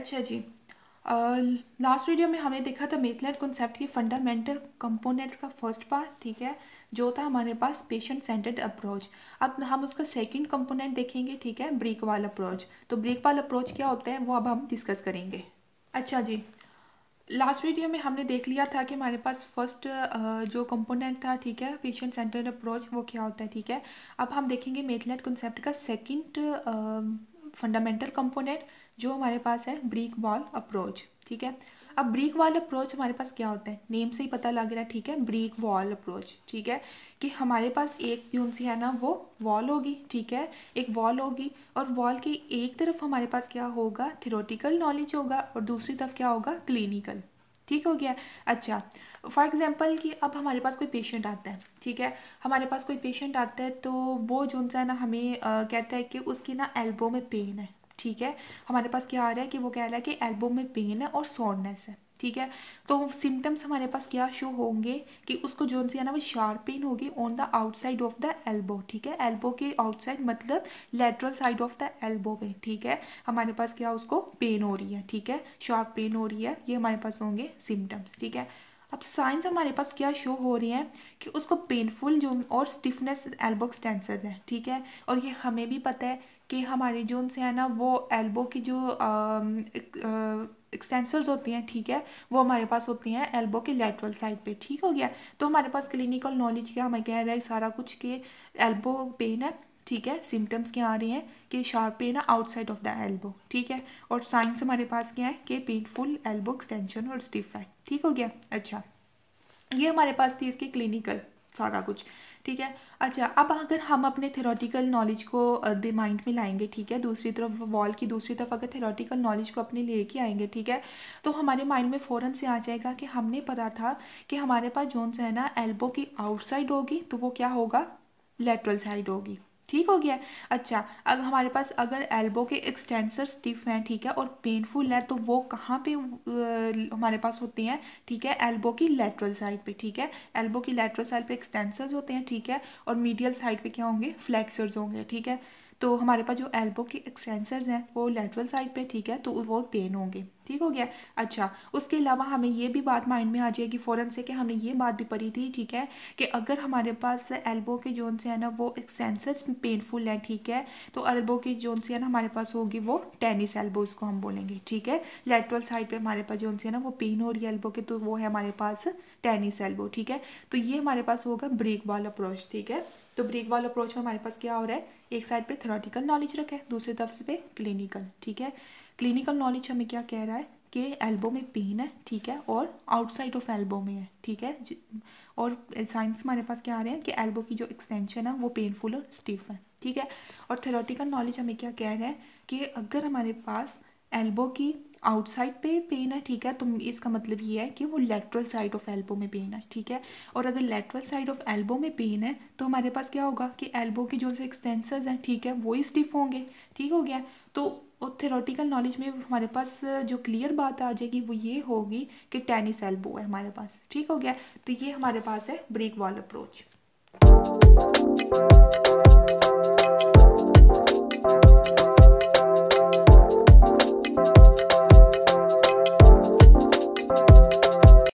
अच्छा जी last video में हमने देखा था मेथलेट कॉन्सेप्ट की फंडामेंटल कंपोनेंट्स का फर्स्ट पार्ट ठीक है जो था हमारे पास पेशेंट सेंटर्ड अप्रोच अब हम उसका सेकंड कंपोनेंट देखेंगे ठीक है ब्रेक वाल अप्रोच तो ब्रेक वाल अप्रोच क्या होता है वो अब हम डिस्कस करेंगे अच्छा जी लास्ट वीडियो में हमने देख लिया था कि हमारे पास फर्स्ट जो कंपोनेंट था ठीक है पेशेंट सेंटर्ड अप्रोच वो क्या होता है ठीक है अब हम देखेंगे मेथलेट कॉन्सेप्ट का सेकेंड फंडामेंटल कंपोनेंट जो हमारे पास है ब्रिक वॉल अप्रोच ठीक है अब ब्रिक वॉल अप्रोच हमारे पास क्या होता है नेम से ही पता लग रहा है ठीक है ब्रिक वॉल अप्रोच ठीक है कि हमारे पास एक जो सी है ना वो वॉल होगी ठीक है एक वॉल होगी और वॉल की एक तरफ हमारे पास क्या होगा थेरोटिकल नॉलेज होगा और दूसरी तरफ क्या होगा क्लिनिकल ठीक हो गया अच्छा फॉर एग्जाम्पल कि अब हमारे पास कोई पेशेंट आता है ठीक है हमारे पास कोई पेशेंट आता है तो वो जो सा ना हमें आ, कहता है कि उसकी ना एल्बो में पेन है ठीक है हमारे पास क्या आ रहा है कि वो कह रहा है कि एल्बो में पेन है और सोरनेस है ठीक है तो सिम्टम्स हमारे पास क्या शो होंगे कि उसको जो सी है ना वो शार्प पेन होगी on the outside of the elbow ठीक है एल्बो के आउटसाइड मतलब lateral side of the elbow पे ठीक है हमारे पास क्या उसको पेन हो रही है ठीक है शार्प पेन हो रही है ये हमारे पास होंगे सिम्टम्स ठीक है अब साइंस हमारे पास क्या शो हो रही हैं कि उसको पेनफुल जो और स्टिफनेस एल्बो एक्सटेंसर है ठीक है और ये हमें भी पता है कि हमारी जो उनसे है ना वो एल्बो की जो एक्सटेंसर्स होती हैं ठीक है वो हमारे पास होती हैं एल्बो के लेटरल साइड पे ठीक हो गया तो हमारे पास क्लिनिकल नॉलेज क्या हमें कह रहा है सारा कुछ के एल्बो पेन है ठीक है सिम्टम्स क्या आ रहे हैं कि शार्प पेन है आउटसाइड ऑफ द एल्बो ठीक है और साइंस हमारे पास क्या है कि पेनफुल एल्बो एक्सटेंशन और स्टिफ है ठीक हो गया अच्छा ये हमारे पास थी इसकी क्लिनिकल सारा कुछ ठीक है अच्छा अब अगर हम अपने थेरोटिकल नॉलेज को दे माइंड में लाएंगे ठीक है दूसरी तरफ वॉल की दूसरी तरफ अगर थेरोटिकल नॉलेज को अपने लेके आएंगे ठीक है तो हमारे माइंड में फ़ौरन से आ जाएगा कि हमने पढ़ा था कि हमारे पास जोन है ना एल्बो की आउटसाइड होगी तो वो क्या होगा लेटरल साइड होगी ठीक हो गया अच्छा अब हमारे पास अगर एल्बो के एक्सटेंसर स्टिफ हैं ठीक है और पेनफुल है तो वो कहाँ पे हमारे पास होते हैं ठीक है एल्बो की लेटरल साइड पे ठीक है एल्बो की लेटरल साइड पे एक्सटेंसर्स होते हैं ठीक है और मीडियल साइड पे क्या होंगे फ्लैक्सर्स होंगे ठीक है तो हमारे पास जो एल्बो के एक्सटेंसर्स हैं वो लेटरल साइड पर ठीक है तो वो पेन होंगे ठीक हो गया अच्छा उसके अलावा हमें ये भी बात माइंड में आ जाएगी फ़ौरन से कि हमने ये बात भी पढ़ी थी ठीक है कि अगर हमारे पास एल्बो के जोन से है ना वो सेंसर्स पेनफुल है ठीक है तो एल्बो के जोन से है ना हमारे पास होगी वो टेनिस एल्बो उसको हम बोलेंगे ठीक है लेटरल साइड पर हमारे पास जोन से है ना वो पेन हो रही है एल्बो के तो वो है हमारे पास टेनिस एल्बो ठीक है तो ये हमारे पास होगा ब्रेक वाल अप्रोच ठीक है तो ब्रेक वाल अप्रोच में हमारे पास क्या हो रहा है एक साइड पर थेरोटिकल नॉलेज रखा है दूसरी तरफ पे क्लिनिकल ठीक है क्लिनिकल नॉलेज हमें क्या कह रहा है कि एल्बो में पेन है ठीक है और आउटसाइड ऑफ एल्बो में है ठीक है और साइंस हमारे पास क्या आ रहे हैं कि एल्बो की जो एक्सटेंशन है वो पेनफुल और स्टिफ है ठीक है और थेरोटिकल नॉलेज हमें क्या कह रहे हैं कि अगर हमारे पास एल्बो की आउटसाइड पे पेन है ठीक है तो इसका मतलब ये है कि वो लेटरल साइड ऑफ एल्बो में पेन है ठीक है और अगर लेटरल साइड ऑफ एल्बो में पेन है तो हमारे पास क्या होगा कि एल्बो के जो एक्सटेंसर्स हैं ठीक है वो ही स्टिफ होंगे ठीक हो गया तो और थेरोटिकल नॉलेज में हमारे पास जो क्लियर बात आ जाएगी वो ये होगी कि टेनिस एल्बो है हमारे पास ठीक हो गया तो ये हमारे पास है ब्रेक वॉल अप्रोच